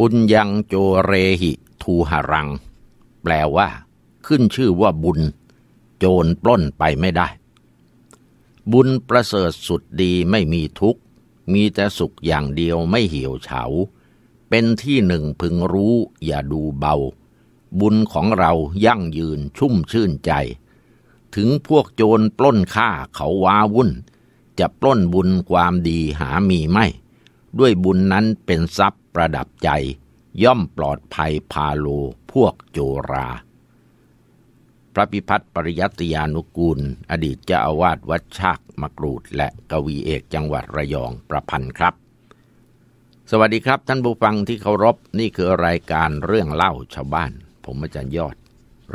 ปุญญังโจเรหิทูหรัง แปลว่า ขึ้นชื่อว่าบุญ โจรปล้นไปไม่ได้ บุญประเสริฐสุดดีไม่มีทุกข์ มีแต่สุขอย่างเดียวไม่เหี่ยวเฉา เป็นที่หนึ่งพึงรู้อย่าดูเบา บุญของเรายั่งยืนชุ่มชื่นใจ ถึงพวกโจรปล้นฆ่าเขาว้าวุ่นจะปล้นบุญความดีหามีไม่ ด้วยบุญนั้นเป็นทรัพย์ประดับใจย่อมปลอดภัยพาโลพวกโจราพระพิพัฒน์ปริยัติยานุกูล อดีตเจ้าอาวาสวัดชากมกรูดและกวีเอกจังหวัดระยองประพันธ์ครับ สวัสดีครับท่านผู้ฟังที่เคารพนี่คือรายการเรื่องเล่าชาวบ้าน ผมอาจารย์ยอด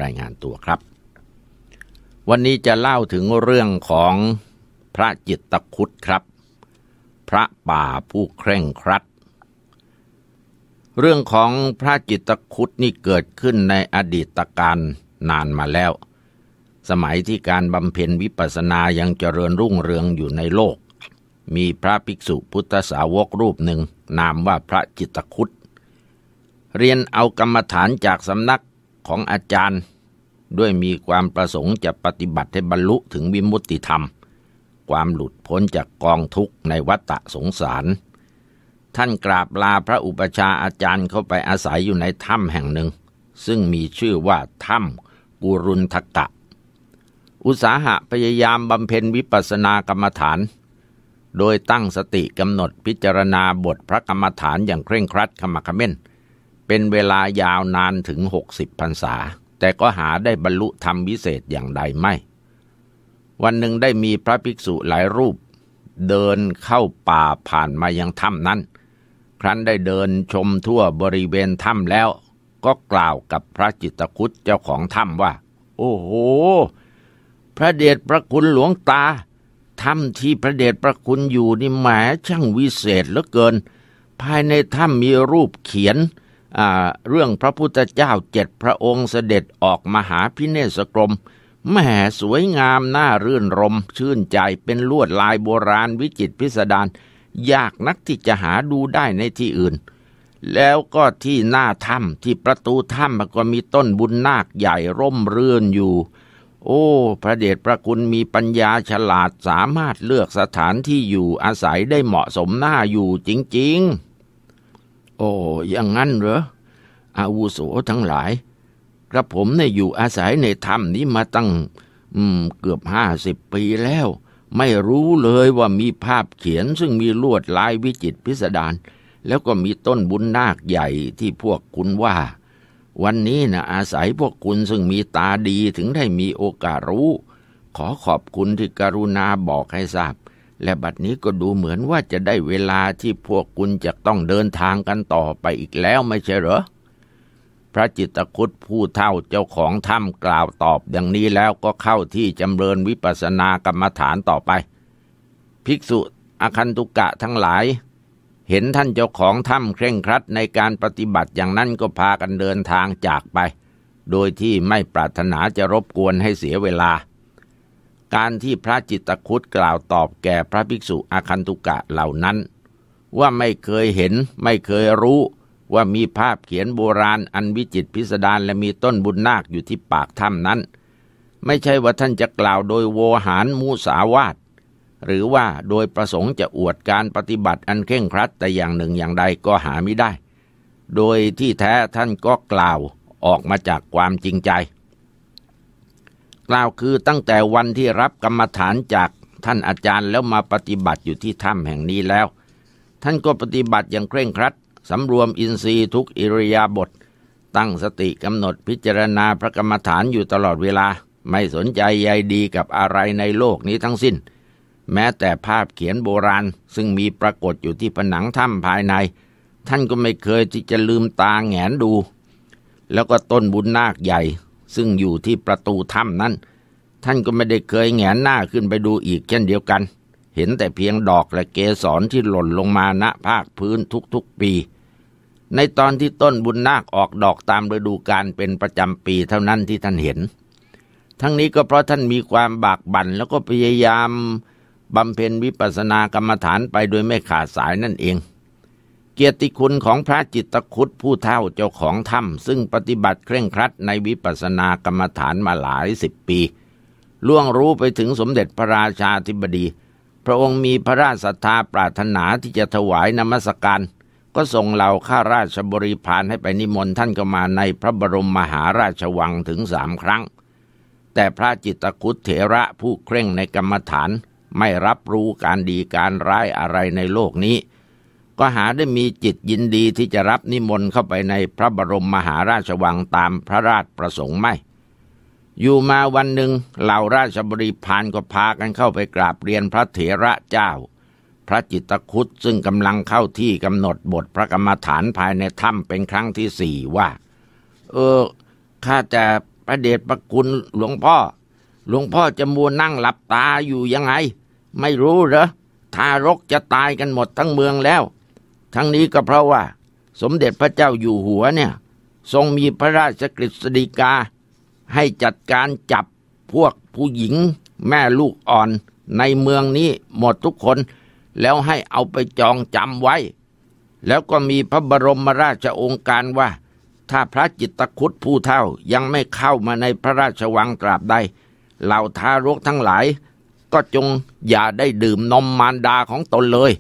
รายงานตัวครับ วันนี้จะเล่าถึงเรื่องของพระจิตตคุดครับ พระป่าผู้เคร่งครัดเรื่องของพระจิตคุดนี่เกิดขึ้นในอดีตการนานมาแล้ว สมัยที่การบำเพ็ญวิปัสสนายังเจริญรุ่งเรืองอยู่ในโลก มีพระภิกษุพุทธสาวกรูปหนึ่ง นามว่าพระจิตคุดเรียนเอากรรมฐานจากสำนักของอาจารย์ ด้วยมีความประสงค์จะปฏิบัติให้บรรลุถึงวิมุตติธรรม ความหลุดพ้นจากกองทุกข์ในวัฏฏะสงสารท่านกราบลาพระอุปชาอาจารย์เข้าไปอาศัยอยู่ในถ้ำแห่งหนึ่ง ซึ่งมีชื่อว่าถ้ำกุรุนทักะอุตสาหะพยายามบำเพ็ญวิปัสสนากรรมฐาน โดยตั้งสติกำหนดพิจารณาบทพระกรรมฐานอย่างเคร่งครัดขมักขม้น เป็นเวลายาวนานถึงหกสิบพรรษา แต่ก็หาได้บรรลุธรรมวิเศษอย่างใดไม่ วันหนึ่งได้มีพระภิกษุหลายรูป เดินเข้าป่าผ่านมายังถ้ำนั้นครั้นได้เดินชมทั่วบริเวณถ้ำแล้วก็กล่าวกับพระจิตคุตเจ้าของถ้ำว่า โอ้โห พระเดชพระคุณหลวงตาถ้ำที่พระเดชพระคุณอยู่นี่แหมช่างวิเศษเหลือเกิน ภายในถ้ำมีรูปเขียนเรื่องพระพุทธเจ้าเจ็ดพระองค์เสด็จออกมหาพิเนศกรมแหมสวยงามน่ารื่นรมชื่นใจเป็นลวดลายโบราณวิจิตพิสดารยากนักที่จะหาดูได้ในที่อื่น แล้วก็ที่หน้าถ้ำที่ประตูถ้ำมันก็มีต้นบุญนาคใหญ่ร่มเรือนอยู่ โอ้พระเดชพระคุณมีปัญญาฉลาดสามารถเลือกสถานที่อยู่อาศัยได้เหมาะสมหน้าอยู่จริงๆ โอ้อย่างั้นเหรออาวุโสทั้งหลายกระผมเนี่ยอยู่อาศัยในถ้ำนี้มาตั้งเกือบห้าสิบปีแล้วไม่รู้เลยว่ามีภาพเขียนซึ่งมีลวดลายวิจิตพิสดาร แล้วก็มีต้นบุญนาคใหญ่ที่พวกคุณว่า วันนี้นะอาศัยพวกคุณซึ่งมีตาดีถึงได้มีโอกาสรู้ ขอขอบคุณที่กรุณาบอกให้ทราบ และบัดนี้ก็ดูเหมือนว่าจะได้เวลาที่พวกคุณจะต้องเดินทางกันต่อไปอีกแล้วไม่ใช่เหรอพระจิตคุตผู้เท่าเจ้าของถ้ำกล่าวตอบดังนี้แล้วก็เข้าที่จำเริญวิปัสสนากรรมฐานต่อไป ภิกษุอคันตุกะทั้งหลาย เห็นท่านเจ้าของถ้ำเคร่งครัดในการปฏิบัติอย่างนั้นก็พากันเดินทางจากไป โดยที่ไม่ปรารถนาจะรบกวนให้เสียเวลา การที่พระจิตคุตกล่าวตอบแก่พระภิกษุอคันตุกะเหล่านั้น ว่าไม่เคยเห็นไม่เคยรู้ว่ามีภาพเขียนโบราณอันวิจิตพิสดารและมีต้นบุญนาคอยู่ที่ปากถ้ำนั้น ไม่ใช่ว่าท่านจะกล่าวโดยโวหารมูสาวาตหรือว่าโดยประสงค์จะอวดการปฏิบัติอันเคร่งครัด แต่อย่างหนึ่งอย่างใดก็หาไม่ได้ โดยที่แท้ท่านก็กล่าวออกมาจากความจริงใจ กล่าวคือตั้งแต่วันที่รับกรรมฐานจากท่านอาจารย์แล้วมาปฏิบัติอยู่ที่ถ้ำแห่งนี้แล้ว ท่านก็ปฏิบัติอย่างเคร่งครัดสำรวมอินทรีย์ทุกอิริยาบถตั้งสติกำหนดพิจารณาพระกรรมฐานอยู่ตลอดเวลา ไม่สนใจใยดีกับอะไรในโลกนี้ทั้งสิ้น แม้แต่ภาพเขียนโบราณซึ่งมีปรากฏอยู่ที่ผนังถ้ำภายใน ท่านก็ไม่เคยที่จะลืมตาแงนดู แล้วก็ต้นบุญนาคใหญ่ ซึ่งอยู่ที่ประตูถ้ำนั้น ท่านก็ไม่ได้เคยแงนหน้าขึ้นไปดูอีกเช่นเดียวกัน เห็นแต่เพียงดอกและเกสรที่หล่นลงมาณภาคพื้นทุกๆปีในตอนที่ต้นบุญนาคออกดอกตามฤดูกาลเป็นประจำปีเท่านั้นที่ท่านเห็น ทั้งนี้ก็เพราะท่านมีความบากบั่นแล้วก็พยายามบำเพ็ญวิปัสสนากรรมฐานไปโดยไม่ขาดสายนั่นเอง เกียรติคุณของพระจิตตคุดผู้เท่าเจ้าของถ้ำซึ่งปฏิบัติเคร่งครัดในวิปัสสนากรรมฐานมาหลายสิบปี ล่วงรู้ไปถึงสมเด็จพระราชาธิบดี พระองค์มีพระราชศรัทธาปรารถนาที่จะถวายนมัสการเก็ส่งเหล่าข้าราชบริพารให้ไปนิมนต์ท่านก็มาในพระบรมมหาราชวังถึงสามครั้ง แต่พระจิตคุตเถระผู้เคร่งในกรรมฐานไม่รับรู้การดีการร้ายอะไรในโลกนี้ ก็หาได้มีจิตยินดีที่จะรับนิมนต์เข้าไปในพระบรมมหาราชวังตามพระราชประสงค์ไม่อยู่มาวันหนึ่งเหล่าราชบริพารก็พากันเข้าไปกราบเรียนพระเถระเจ้าพระจิตคุตซึ่งกำลังเข้าที่กำหนดบทพระกรรมฐานภายในถ้ำเป็นครั้งที่สี่ว่า เออข้าจะประเดชประคุณหลวงพ่อ หลวงพ่อจะมัวนั่งหลับตาอยู่ยังไง ไม่รู้เหรอทารกจะตายกันหมดทั้งเมืองแล้ว ทั้งนี้ก็เพราะว่า สมเด็จพระเจ้าอยู่หัวเนี่ย ทรงมีพระราชกฤษฎีกา ให้จัดการจับพวกผู้หญิงแม่ลูกอ่อนในเมืองนี้ หมดทุกคนแล้วให้เอาไปจองจำไว้ แล้วก็มีพระบรมราชองค์การว่า ถ้าพระจิตตคุดผู้เท่ายังไม่เข้ามาในพระราชวังตราบใดเหล่าทารกทั้งหลาย ก็จงอย่าได้ดื่มนมมารดาของตนเลย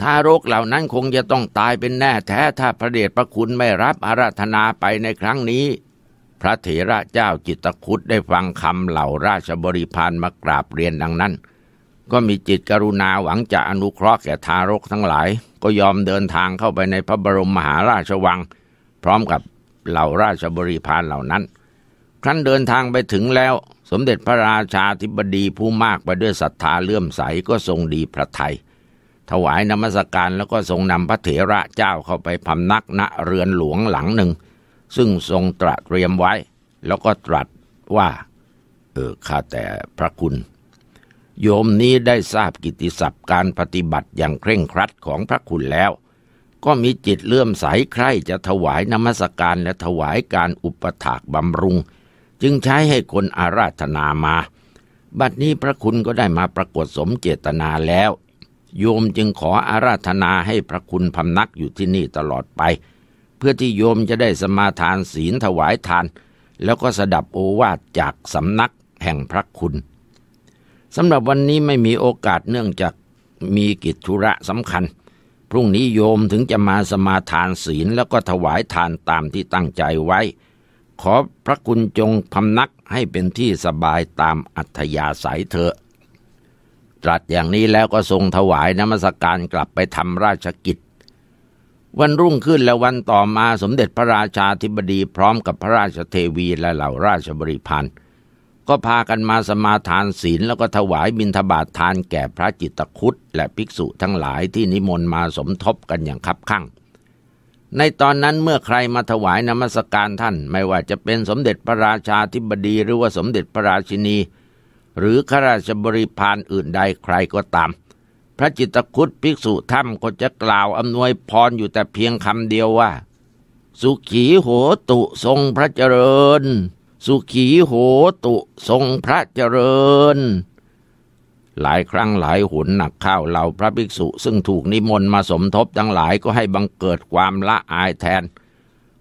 ทารกเหล่านั้นคงจะต้องตายเป็นแน่แท้ ถ้าพระเดชพระคุณไม่รับอาราธนาไปในครั้งนี้ พระเถระเจ้าจิตตคุดได้ฟังคำเหล่าราชบริพารมากราบเรียนดังนั้นก็มีจิตกรุณาหวังจะอนุเคราะห์แก่ทารกทั้งหลาย ก็ยอมเดินทางเข้าไปในพระบรมมหาราชวัง พร้อมกับเหล่าราชบริพารเหล่านั้นครั้นเดินทางไปถึงแล้ว สมเด็จพระราชาธิบดีผู้มากไปด้วยศรัทธาเลื่อมใสก็ทรงดีพระทยัยถวายนมัสการแล้วก็ทรงนำพระเถระเจ้าเข้าไปพำนักณ เรือนหลวงหลังหนึ่ง ซึ่งทรงตรัสเตรียมไว้ แล้วก็ตรัสว่า เออข้าแต่พระคุณโยมนี้ได้ทราบกิติศัพท์การปฏิบัติอย่างเคร่งครัดของพระคุณแล้ว ก็มีจิตเลื่อมใสใคร่จะถวายนมัสการและถวายการอุปถากบำรุง จึงใช้ให้คนอาราธนามา บัดนี้พระคุณก็ได้มาปรากฏสมเจตนาแล้ว โยมจึงขออาราธนาให้พระคุณพำนักอยู่ที่นี่ตลอดไป เพื่อที่โยมจะได้สมาทานศีลถวายทาน แล้วก็สดับโอวาทจากสำนักแห่งพระคุณสำหรับวันนี้ไม่มีโอกาสเนื่องจากมีกิจธุระสำคัญ พรุ่งนี้โยมถึงจะมาสมาทานศีลแล้วก็ถวายทานตามที่ตั้งใจไว้ ขอพระคุณจงพำนักให้เป็นที่สบายตามอัธยาศัยเถอะตรัสอย่างนี้แล้วก็ทรงถวายนมัสการกลับไปทำราชกิจ วันรุ่งขึ้นและวันต่อมาสมเด็จพระราชาธิบดีพร้อมกับพระราชเทวีและเหล่าราชบริพันธ์ก็พากันมาสมาทานศีลแล้วก็ถวายบิณฑบาตทานแก่พระจิตคุตและภิกษุทั้งหลายที่นิมนต์มาสมทบกันอย่างคับข้าง ในตอนนั้นเมื่อใครมาถวายนมัสการท่าน ไม่ว่าจะเป็นสมเด็จพระราชาธิบดีหรือว่าสมเด็จพระราชินี หรือข้าราชบริพารอื่นใดใครก็ตาม พระจิตคุตภิกษุท่านก็จะกล่าวอำนวยพรอยู่แต่เพียงคำเดียวว่า สุขีโหตุทรงพระเจริญสุขีโหตุทรงพระเจริญ หลายครั้งหลายหุนหนักข้าวเหล่าพระภิกษุซึ่งถูกนิมนต์มาสมทบทั้งหลายก็ให้บังเกิดความละอายแทน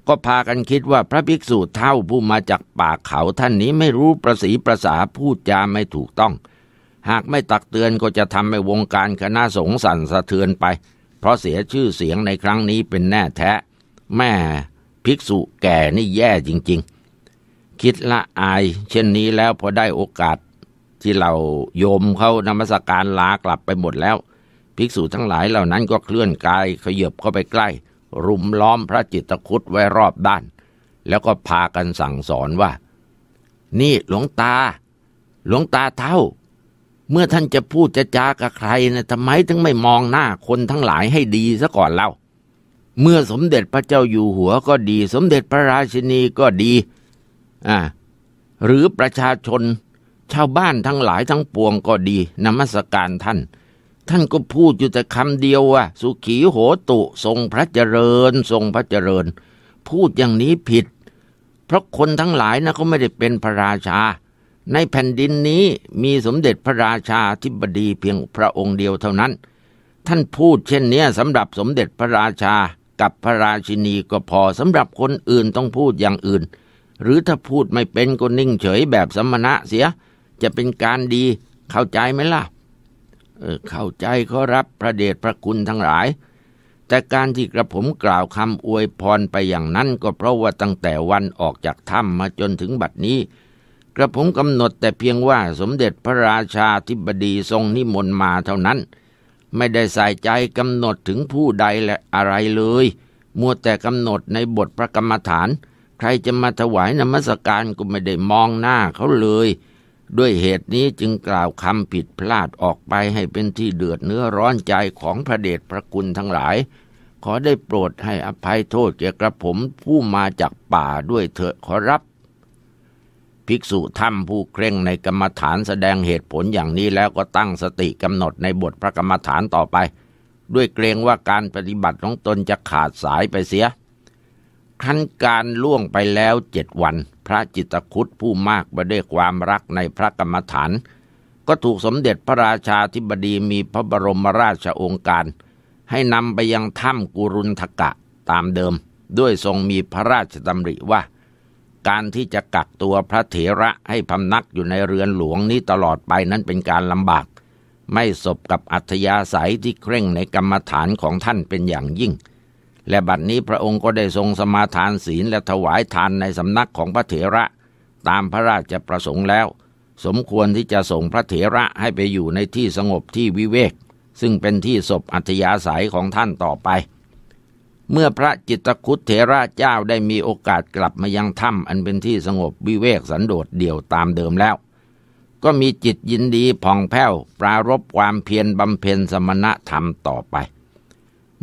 ก็พากันคิดว่าพระภิกษุเท่าผู้มาจากป่าเขาท่านนี้ไม่รู้ประสีประสาพูดจาไม่ถูกต้อง หากไม่ตักเตือนก็จะทำให้วงการคณะสงฆ์สั่นสะเทือนไป เพราะเสียชื่อเสียงในครั้งนี้เป็นแน่แท้แม่ภิกษุแก่นี่แย่จริงคิดละอาย เช่นนี้แล้วพอได้โอกาสที่เราโยมเขานมัสการลากลับไปหมดแล้ว ภิกษุทั้งหลายเหล่านั้นก็เคลื่อนกายขยบเข้าไปใกล้ รุมล้อมพระจิตคุดไว้รอบด้าน แล้วก็พากันสั่งสอนว่า นี่หลวงตา หลวงตาเท่า เมื่อท่านจะพูดจะจากับใครนะทำไมถึงไม่มองหน้า คนทั้งหลายให้ดีซะก่อนเล่า เมื่อสมเด็จพระเจ้าอยู่หัวก็ดี สมเด็จพระราชินีก็ดีอ่าหรือประชาชน ชาวบ้านทั้งหลายทั้งปวงก็ดีนมัสการท่าน ท่านก็พูดอยู่แต่คำเดียวว่าสุขีโหตุทรงพระเจริญทรงพระเจริญ พูดอย่างนี้ผิด เพราะคนทั้งหลายนะเขาไม่ได้เป็นพระราชา ในแผ่นดินนี้มีสมเด็จพระราชาธิบดีเพียงพระองค์เดียวเท่านั้น ท่านพูดเช่นนี้สำหรับสมเด็จพระราชากับพระราชินีก็พอสำหรับคนอื่นต้องพูดอย่างอื่นหรือถ้าพูดไม่เป็นก็นิ่งเฉยแบบสมณะเสีย จะเป็นการดีเข้าใจไหมล่ะเออเข้าใจขอรับพระเดชพระคุณทั้งหลาย แต่การที่กระผมกล่าวคำอวยพรไปอย่างนั้นก็เพราะว่าตั้งแต่วันออกจากถ้ำมาจนถึงบัดนี้ กระผมกำหนดแต่เพียงว่าสมเด็จพระราชาธิบดีทรงนิมนต์มาเท่านั้น ไม่ได้ใส่ใจกำหนดถึงผู้ใดและอะไรเลย มัวแต่กำหนดในบทพระกรรมฐานครจะมาถวายนมัสการก็ไม่ได้มองหน้าเขาเลย ด้วยเหตุนี้จึงกล่าวคำผิดพลาดออกไปให้เป็นที่เดือดเนื้อร้อนใจของพระเดชพระคุณทั้งหลาย ขอได้โปรดให้อภัยโทษแก่กระผมผู้มาจากป่าด้วยเถิดขอรับ ภิกษุรรมผู้เคร่งในกรรมฐานแสดงเหตุผลอย่างนี้แล้วก็ตั้งสติกำหนดในบทพระกรรมฐานต่อไป ด้วยเกรงว่าการปฏิบัติของตนจะขาดสายไปเสียครั้นการล่วงไปแล้วเจ็ดวัน พระจิตคุตผู้มากมาด้วยความรักในพระกรรมฐาน ก็ถูกสมเด็จพระราชาธิบดีมีพระบรมราชองค์การ ให้นำไปยังถ้ำกุรุนทกะตามเดิม ด้วยทรงมีพระราชดำริว่า การที่จะกักตัวพระเถระให้พำนักอยู่ในเรือนหลวงนี้ตลอดไปนั้นเป็นการลำบาก ไม่สบกับอัธยาศัยที่เคร่งในกรรมฐานของท่านเป็นอย่างยิ่งและบัดนี้พระองค์ก็ได้ทรงสมาทานศีลและถวายทานในสำนักของพระเถระ ตามพระราชประสงค์แล้ว สมควรที่จะส่งพระเถระให้ไปอยู่ในที่สงบที่วิเวก ซึ่งเป็นที่ศพอัธยาศัยของท่านต่อไป เมื่อพระจิตคุตเถระเจ้าได้มีโอกาสกลับมายังถ้ำอันเป็นที่สงบวิเวกสันโดษเดี่ยวตามเดิมแล้ว ก็มีจิตยินดีผ่องแผ้วปรารบความเพียรบำเพ็ญสมณธรรมต่อไป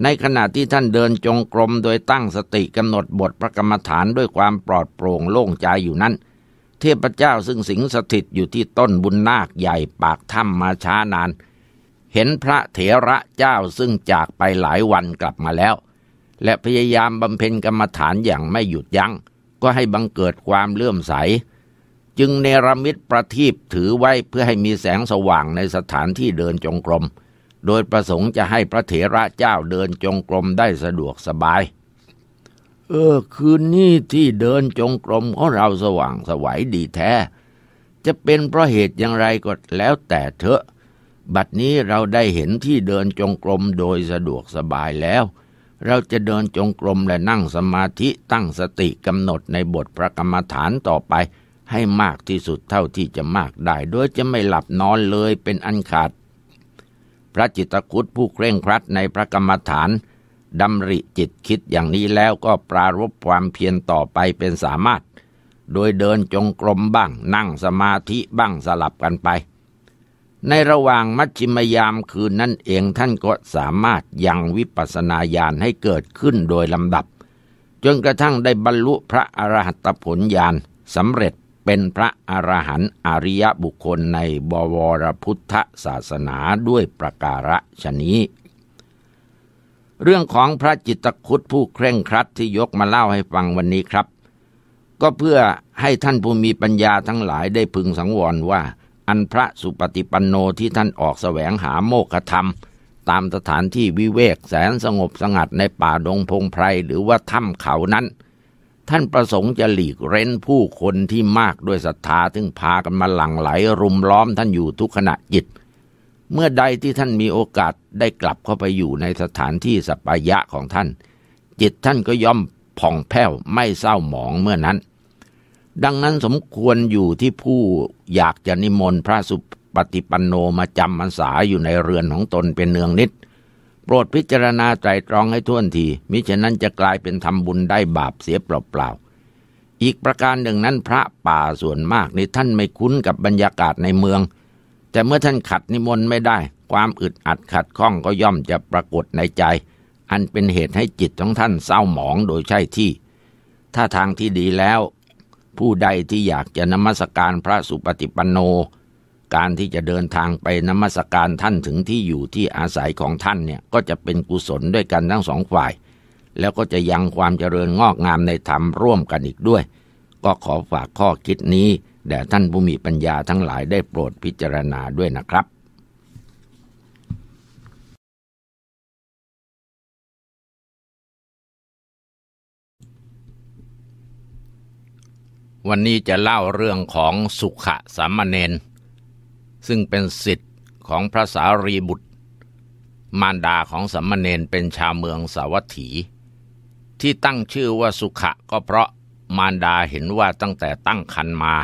ในขณะที่ท่านเดินจงกรมโดยตั้งสติกำหนดบทพระกรรมฐานด้วยความปลอดโปร่งโล่งใจอยู่นั้น เทพเจ้าซึ่งสิงสถิตอยู่ที่ต้นบุญนาคใหญ่ปากถ้ำมาช้านาน เห็นพระเถระเจ้าซึ่งจากไปหลายวันกลับมาแล้ว และพยายามบำเพ็ญกรรมฐานอย่างไม่หยุดยัง้ง ก็ให้บังเกิดความเลื่อมใส จึงเนรมิตประทีปถือไว้เพื่อให้มีแสงสว่างในสถานที่เดินจงกรมโดยประสงค์จะให้พระเถระเจ้าเดินจงกรมได้สะดวกสบาย เออคืนนี้ที่เดินจงกรมของเราสว่างสวัยดีแท้ จะเป็นเพราะเหตุอย่างไรก็แล้วแต่เถอะ บัดนี้เราได้เห็นที่เดินจงกรมโดยสะดวกสบายแล้ว เราจะเดินจงกรมและนั่งสมาธิตั้งสติกำหนดในบทพระกรรมฐานต่อไป ให้มากที่สุดเท่าที่จะมากได้ โดยจะไม่หลับนอนเลยเป็นอันขาดพระจิตคุตผู้เคร่งครัดในพระกรรมฐานดำริจิตคิดอย่างนี้แล้วก็ปรารบความเพียรต่อไปเป็นสามารถ โดยเดินจงกรมบ้างนั่งสมาธิบ้างสลับกันไป ในระหว่างมัชชิมยามคืนนั่นเองท่านก็สามารถยังวิปัสสนาญาณให้เกิดขึ้นโดยลำดับ จนกระทั่งได้บรรลุพระอรหัตผลญาณสำเร็จเป็นพระอรหันต์อริยบุคคลในบวรพุทธศาสนาด้วยประการฉนี้ เรื่องของพระจิตคุดผู้เคร่งครัดที่ยกมาเล่าให้ฟังวันนี้ครับ ก็เพื่อให้ท่านผู้มีปัญญาทั้งหลายได้พึงสังวรว่า อันพระสุปฏิปันโนที่ท่านออกแสวงหาโมกธรรม ตามสถานที่วิเวกแสนสงบสงัดในป่าดงพงไพรหรือว่าถ้ำเขานั้นท่านประสงค์จะหลีกเร้นผู้คนที่มากด้วยศรัทธาถึ่งพากันมาหลั่งไหลรุมล้อมท่านอยู่ทุกขณะจิต เมื่อใดที่ท่านมีโอกาสได้กลับเข้าไปอยู่ในสถานที่สัปยะของท่าน จิตท่านก็ย่อมผ่องแผ้วไม่เศร้าหมองเมื่อนั้น ดังนั้นสมควรอยู่ที่ผู้อยากจะนิมนต์พระสุปฏิปันโนมาจำมันษาอยู่ในเรือนของตนเป็นเนืองนิดปรดพิจารณาไตรตรองให้ท่วนที มิฉะนั้นจะกลายเป็นทำบุญได้บาปเสียเปล่าๆ อีกประการหนึ่งนั้นพระป่าส่วนมากในท่านไม่คุ้นกับบรรยากาศในเมือง แต่เมื่อท่านขัดนิมนต์ไม่ได้ ความอึดอัดขัดข้องก็ย่อมจะปรากฏในใจ อันเป็นเหตุให้จิตของท่านเศร้าหมองโดยใช่ที่ ถ้าทางที่ดีแล้ว ผู้ใดที่อยากจะนมัสการพระสุปฏิปันโนการที่จะเดินทางไปนมัสการท่านถึงที่อยู่ที่อาศัยของท่านเนี่ยก็จะเป็นกุศลด้วยกันทั้งสองฝ่าย แล้วก็จะยังความเจริญงอกงามในธรรมร่วมกันอีกด้วย ก็ขอฝากข้อคิดนี้แด่ท่านผู้มีปัญญาทั้งหลายได้โปรดพิจารณาด้วยนะครับ วันนี้จะเล่าเรื่องของสุขะสามเณรซึ่งเป็นสิทธิ์ของพระสารีบุตร มารดาของสัมมเนนเป็นชาวเมืองสาวัตถีที่ตั้งชื่อว่าสุขะก็เพราะมารดาเห็นว่าตั้งแต่ตั้งคันมา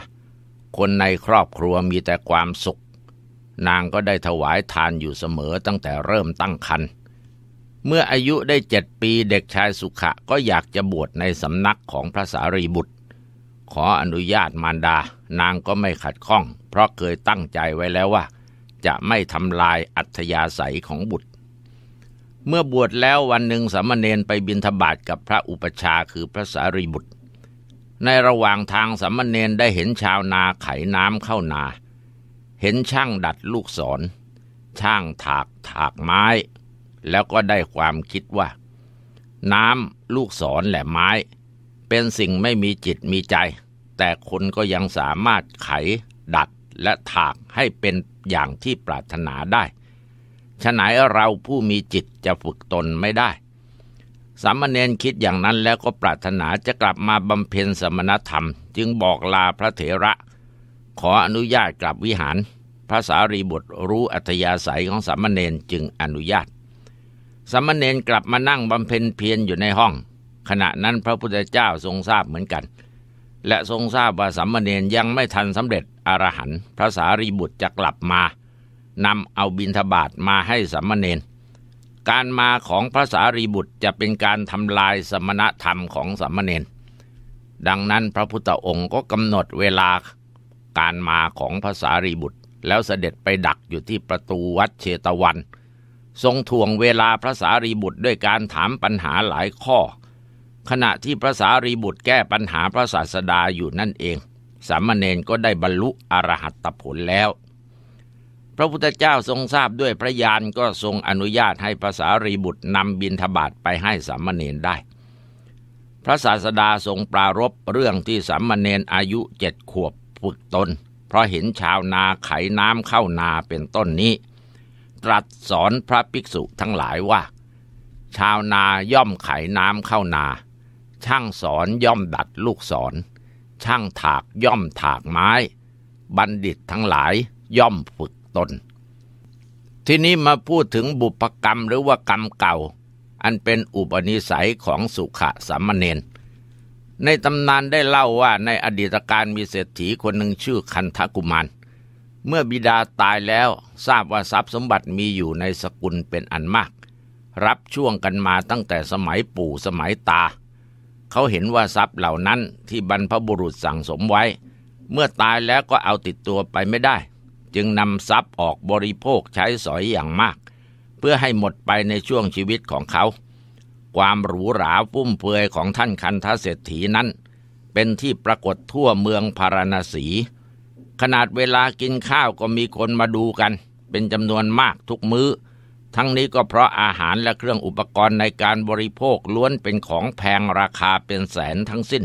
คนในครอบครัวมีแต่ความสุข นางก็ได้ถวายทานอยู่เสมอตั้งแต่เริ่มตั้งคันเมื่ออายุได้เจ็ดปีเด็กชายสุขะก็อยากจะบวชในสำนักของพระสารีบุตรขออนุญาตมารดา นางก็ไม่ขัดข้อง เพราะเคยตั้งใจไว้แล้วว่า จะไม่ทำลายอัธยาศัยของบุตร เมื่อบวชแล้ววันหนึ่งสามเณรไปบิณฑบาตกับพระอุปชาคือพระสารีบุตร ในระหว่างทางสามเณรได้เห็นชาวนาไขน้ำเข้านา เห็นช่างดัดลูกศร ช่างถากถากไม้ แล้วก็ได้ความคิดว่าน้ำลูกศรและไม้เป็นสิ่งไม่มีจิตมีใจ แต่คนก็ยังสามารถไขดัดและถากให้เป็นอย่างที่ปรารถนาได้ฉะไหนเราผู้มีจิตจะฝึกตนไม่ได้ สามเณรคิดอย่างนั้นแล้วก็ปรารถนาจะกลับมาบำเพ็ญสมณธรรม จึงบอกลาพระเถระ ขออนุญาตกลับวิหารพระสารีบุตรรู้อัธยาศัยของสามเณรจึงอนุญาตสามเณรกลับมานั่งบำเพ็ญเพียรอยู่ในห้องขณะนั้นพระพุทธเจ้าทรงทราบเหมือนกัน และทรงทราบว่าสัมมาเนยยังไม่ทันสำเร็จอรหันต์พระสารีบุตรจะกลับมานำเอาบินทบาทมาให้สัมมาเนยการมาของพระสารีบุตรจะเป็นการทำลายสมณธรรมของสัมมาเนยดังนั้นพระพุทธองค์ก็กำหนดเวลาการมาของพระสารีบุตร แล้วเสด็จไปดักอยู่ที่ประตูวัดเชตวัน ทรงทวงเวลาพระสารีบุตรด้วยการถามปัญหาหลายข้อขณะที่พระสารีบุตรแก้ปัญหาพระศาสดาอยู่นั่นเอง สามเณรก็ได้บรรลุอรหัตผลแล้ว พระพุทธเจ้าทรงทราบด้วยพระญาณก็ทรงอนุญาตให้ พระสารีบุตรนำบินทบาทไปให้สามเณรได้ พระศาสดาทรงปรารบเรื่องที่สามเณรอายุเจ็ดขวบฝึกตนเพราะเห็นชาวนาไขน้ำเข้านาเป็นต้นนี้ ตรัสสอนพระภิกษุทั้งหลายว่า ชาวนาย่อมไขน้ำเข้านาช่างสอนย่อมดัดลูกสอน ช่างถากย่อมถากไม้ บัณฑิตทั้งหลายย่อมฝึกตน ทีนี้มาพูดถึงบุพกรรมหรือว่ากรรมเก่า อันเป็นอุปนิสัยของสุขะสามเณรในตำนานได้เล่าว่าในอดีตการมีเศรษฐีคนหนึ่งชื่อคันทกุมาร เมื่อบิดาตายแล้วทราบว่าทรัพย์สมบัติมีอยู่ในสกุลเป็นอันมาก รับช่วงกันมาตั้งแต่สมัยปู่สมัยตาเขาเห็นว่าทรัพย์เหล่านั้นที่บรรพบุรุษสั่งสมไว้ เมื่อตายแล้วก็เอาติดตัวไปไม่ได้ จึงนำทรัพย์ออกบริโภคใช้สอยอย่างมาก เพื่อให้หมดไปในช่วงชีวิตของเขา ความหรูหราฟุ่มเฟือยของท่านคันทเศรษฐีนั้น เป็นที่ปรากฏทั่วเมืองพาราณสี ขนาดเวลากินข้าวก็มีคนมาดูกัน เป็นจำนวนมากทุกมือ้อทั้งนี้ก็เพราะอาหารและเครื่องอุปกรณ์ในการบริโภคล้วนเป็นของแพงราคาเป็นแสนทั้งสิ้น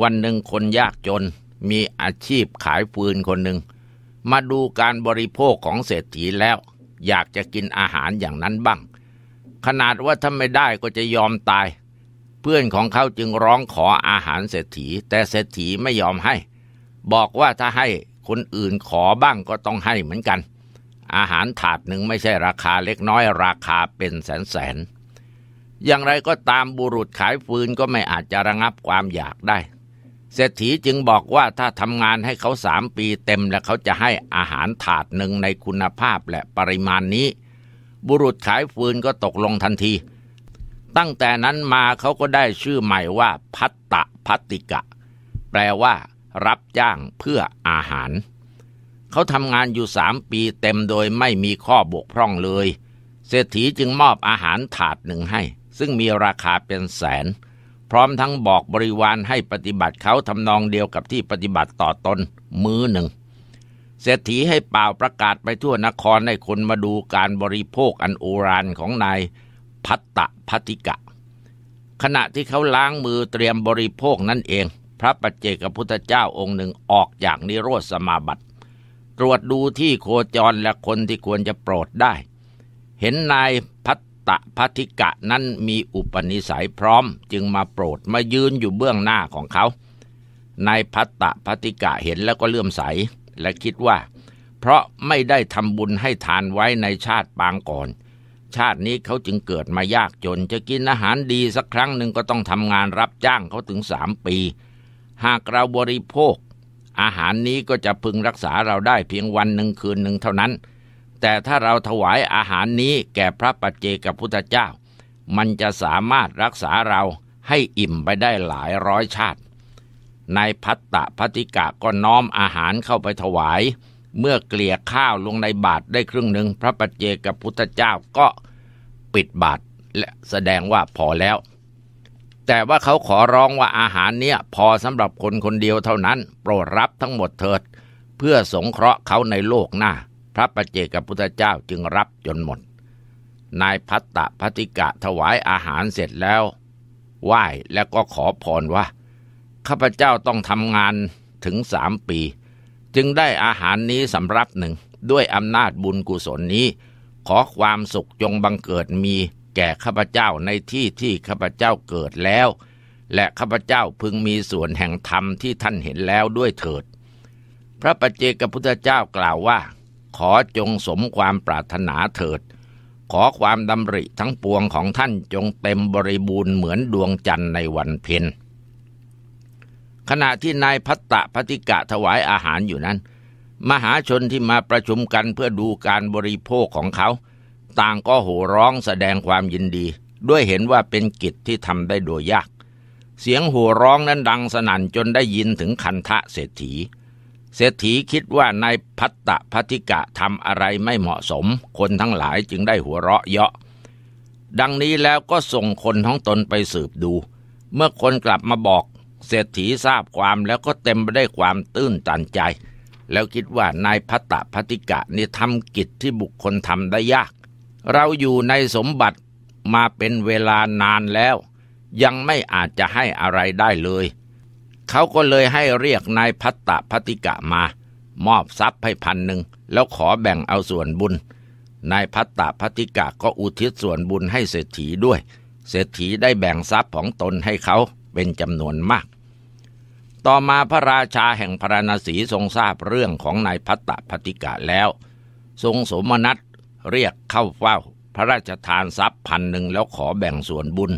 วันหนึ่งคนยากจนมีอาชีพขายฟืนคนหนึ่ง มาดูการบริโภคของเศรษฐีแล้ว อยากจะกินอาหารอย่างนั้นบ้าง ขนาดว่าถ้าไม่ได้ก็จะยอมตาย เพื่อนของเขาจึงร้องขออาหารเศรษฐี แต่เศรษฐีไม่ยอมให้ บอกว่าถ้าให้คนอื่นขอบ้างก็ต้องให้เหมือนกันอาหารถาดหนึ่งไม่ใช่ราคาเล็กน้อยราคาเป็นแสนแสนอย่างไรก็ตามบุรุษขายฟืนก็ไม่อาจจะระงับความอยากได้เศรษฐีจึงบอกว่า ถ้าทำงานให้เขาสามปีเต็ม แล้วเขาจะให้อาหารถาดหนึ่งในคุณภาพและปริมาณนี้ บุรุษขายฟืนก็ตกลงทันที ตั้งแต่นั้นมาเขาก็ได้ชื่อใหม่ว่า พัตตะพัตติกะ แปลว่ารับจ้างเพื่ออาหารเขาทำงานอยู่สามปีเต็มโดยไม่มีข้อบกพร่องเลย เศรษฐีจึงมอบอาหารถาดหนึ่งให้ซึ่งมีราคาเป็นแสน พร้อมทั้งบอกบริวารให้ปฏิบัติเขาทำนองเดียวกับที่ปฏิบัติต่อตนมือหนึ่ง เศรษฐีให้เป่าประกาศไปทั่วนครให้คนมาดูการบริโภคอันโอรานของนายพัตตะพัติกะ ขณะที่เขาล้างมือเตรียมบริโภคนั่นเอง พระปัจเจกพุทธเจ้าองค์หนึ่งออกจากนิโรธสมาบัติตรวจดูที่โคจรและคนที่ควรจะโปรดได้ เห็นนายพัตตะพัทิกะนั้นมีอุปนิสัยพร้อม จึงมาโปรดมายืนอยู่เบื้องหน้าของเขานายพัตตะพัทิกะเห็นแล้วก็เลื่อมใสและคิดว่า เพราะไม่ได้ทำบุญให้ทานไว้ในชาติปางก่อน ชาตินี้เขาจึงเกิดมายากจนจะกินอาหารดีสักครั้งหนึ่งก็ต้องทำงานรับจ้างเขาถึงสามปี หากเราบริโภคอาหารนี้ก็จะพึงรักษาเราได้เพียงวันหนึ่งคืนหนึ่งเท่านั้น แต่ถ้าเราถวายอาหารนี้แก่พระปัจเจกพุทธเจ้า มันจะสามารถรักษาเราให้อิ่มไปได้หลายร้อยชาตินายพัตตะพัติกะก็น้อมอาหารเข้าไปถวาย เมื่อเกลี่ยข้าวลงในบาตรได้ครึ่งหนึ่ง พระปัจเจกพุทธเจ้าก็ปิดบาตรและแสดงว่าพอแล้วแต่ว่าเขาขอร้องว่าอาหารเนี้ยพอสำหรับคนคนเดียวเท่านั้น โปรดรับทั้งหมดเถิดเพื่อสงเคราะห์เขาในโลกหน้าพระประเจกับพุทธเจ้าจึงรับจนหมด นายพัตตะพัติกะถวายอาหารเสร็จแล้ว ไหว้แล้วก็ขอพรว่าข้าพเจ้าต้องทำงานถึงสามปี จึงได้อาหารนี้สำรับหนึ่งด้วยอำนาจบุญกุศลนี้ ขอความสุขจงบังเกิดมีแก่ข้าพเจ้า ในที่ที่ข้าพเจ้า เกิดแล้ว และข้าพเจ้าพึงมีส่วนแห่งธรรมที่ท่านเห็นแล้วด้วยเถิด พระปัจเจกพุทธเจ้ากล่าวว่า ขอจงสมความปรารถนาเถิด ขอความดำริทั้งปวงของท่านจงเต็มบริบูรณ์เหมือนดวงจันทร์ในวันเพ็ญ ขณะที่นายพัตตะพัติกะถวายอาหารอยู่นั้น มหาชนที่มาประชุมกันเพื่อดูการบริโภคของเขาต่างก็โห่ร้องแสดงความยินดี ด้วยเห็นว่าเป็นกิจที่ทำได้โดยยาก เสียงโห่ร้องนั้นดังสนั่นจนได้ยินถึงคันทะเศรษฐี เศรษฐีคิดว่านายพัตตะพัทิกะทำอะไรไม่เหมาะสม คนทั้งหลายจึงได้หัวเราะเยาะ ดังนี้แล้วก็ส่งคนท้องตนไปสืบดู เมื่อคนกลับมาบอก เศรษฐีทราบความแล้วก็เต็มไปได้วยความตื้นตันใจ แล้วคิดว่านายพัตตะพัติกะนี่ทำกิจที่บุคคลทำได้ยากเราอยู่ในสมบัติมาเป็นเวลานานแล้ว ยังไม่อาจจะให้อะไรได้เลย เขาก็เลยให้เรียกนายพัตตะพัติกะมา มอบทรัพย์ให้พันหนึ่ง แล้วขอแบ่งเอาส่วนบุญนายพัตตะพัติกะก็อุทิศส่วนบุญให้เศรษฐีด้วยเศรษฐีได้แบ่งทรัพย์ของตนให้เขาเป็นจำนวนมาก ต่อมาพระราชาแห่งพระนศีทรงทราบเรื่องของนายพัตตะพัติกะแล้ว ทรงสมนัตเรียกเข้าเฝ้าพระราชทานทรัพย์พันหนึ่งแล้วขอแบ่งส่วนบุญ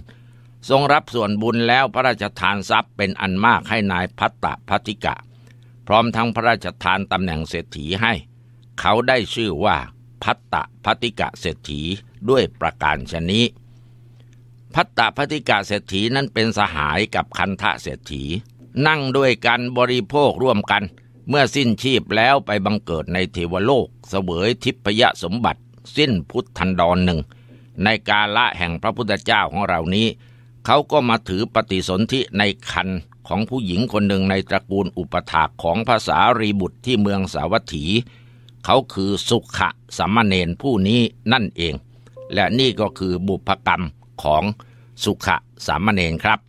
ทรงรับส่วนบุญแล้วพระราชทานทรัพย์เป็นอันมากให้นายพัตตะพัติกะ พร้อมทั้งพระราชทานตำแหน่งเศรษฐีให้ เขาได้ชื่อว่าพัตตะพัติกะเศรษฐีด้วยประการชนี้พัตตะพัติกะเศรษฐีนั้นเป็นสหายกับคันทะเศรษฐี นั่งด้วยกันบริโภคร่วมกัน เมื่อสิ้นชีพแล้วไปบังเกิดในเทวโลก เสวยทิพยสมบัติสิ้นพุทธันดรหนึ่ง ในกาละแห่งพระพุทธเจ้าของเรานี้ เขาก็มาถือปฏิสนธิในคันของผู้หญิงคนหนึ่งในตระกูลอุปถากของภาษารีบุตรที่เมืองสาวัตถี เขาคือสุขะสัมมเนนผู้นี้นั่นเอง และนี่ก็คือบุพกรรมของสุขะสามเณรครับ